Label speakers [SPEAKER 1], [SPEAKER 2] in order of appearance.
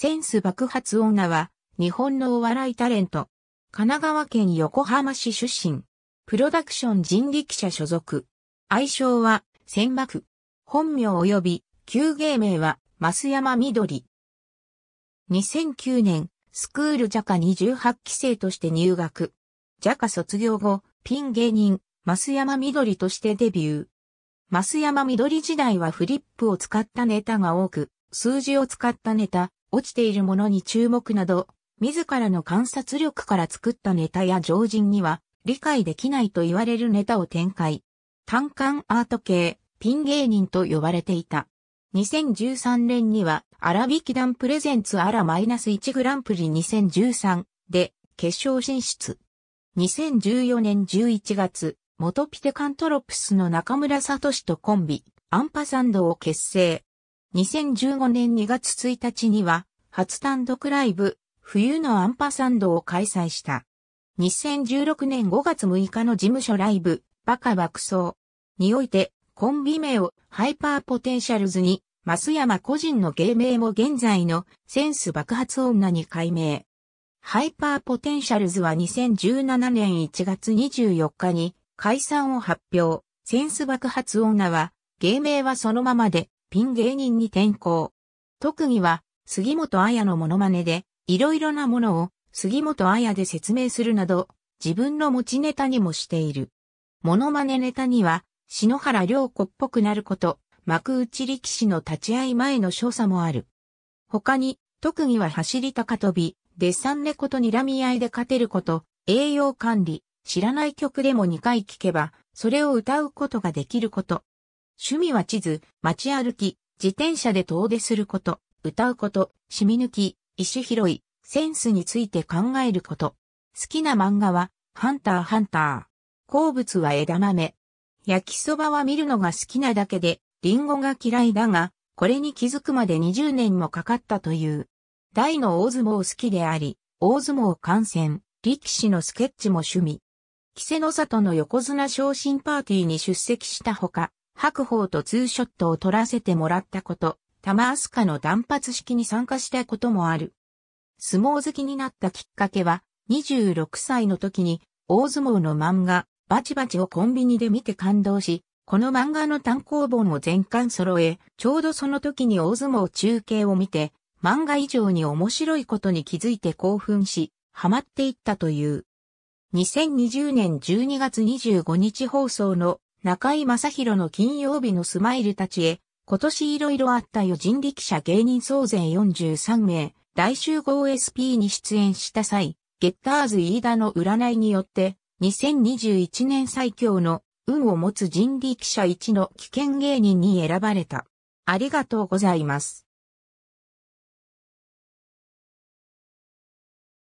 [SPEAKER 1] センス爆発女は、日本のお笑いタレント。神奈川県横浜市出身。プロダクション人力車所属。愛称は、千幕。本名及び、旧芸名は、増山緑。2009年、スクールジャカ28期生として入学。ジャカ卒業後、ピン芸人、増山緑としてデビュー。増山緑時代はフリップを使ったネタが多く、数字を使ったネタ、落ちているものに注目など、自らの観察力から作ったネタや常人には理解できないと言われるネタを展開。単管アート系、ピン芸人と呼ばれていた。2013年には、荒引き団プレゼンツアラ -1 グランプリ2013で決勝進出。2014年11月、元ピテカントロプスの中村聡とコンビ、アンパサンドを結成。2015年2月1日には、初単独ライブ、冬のアンパサンドを開催した。2016年5月6日の事務所ライブ、バカ爆走において、コンビ名をハイパーポテンシャルズに、増山個人の芸名も現在のセンス爆発女に改名。ハイパーポテンシャルズは2017年1月24日に解散を発表。センス爆発女は、芸名はそのままで、ピン芸人に転向。特技は、杉本彩のモノマネで、いろいろなものを、杉本彩で説明するなど、自分の持ちネタにもしている。モノマネネタには、篠原涼子っぽくなること、幕内力士の立ち会い前の所作もある。他に、特技は走り高跳び、デッサン猫と睨み合いで勝てること、栄養管理、知らない曲でも2回聴けば、それを歌うことができること、趣味は地図、街歩き、自転車で遠出すること、歌うこと、染み抜き、石拾い、センスについて考えること。好きな漫画は、ハンターハンター。好物は枝豆。焼きそばは見るのが好きなだけで、リンゴが嫌いだが、これに気づくまで20年もかかったという。大の大相撲好きであり、大相撲観戦、力士のスケッチも趣味。稀勢の里の横綱昇進パーティーに出席したほか、白鵬とツーショットを撮らせてもらったこと、玉飛鳥の断髪式に参加したこともある。相撲好きになったきっかけは、26歳の時に、大相撲の漫画、バチバチをコンビニで見て感動し、この漫画の単行本を全巻揃え、ちょうどその時に大相撲中継を見て、漫画以上に面白いことに気づいて興奮し、ハマっていったという。2020年12月25日放送の中井正宏の金曜日のスマイルたちへ、今年いろいろあったよ人力車芸人総勢43名、大集合 SP に出演した際、ゲッターズ飯田の占いによって、2021年最強の運を持つ人力車一の危険芸人に選ばれた。ありがとうございます。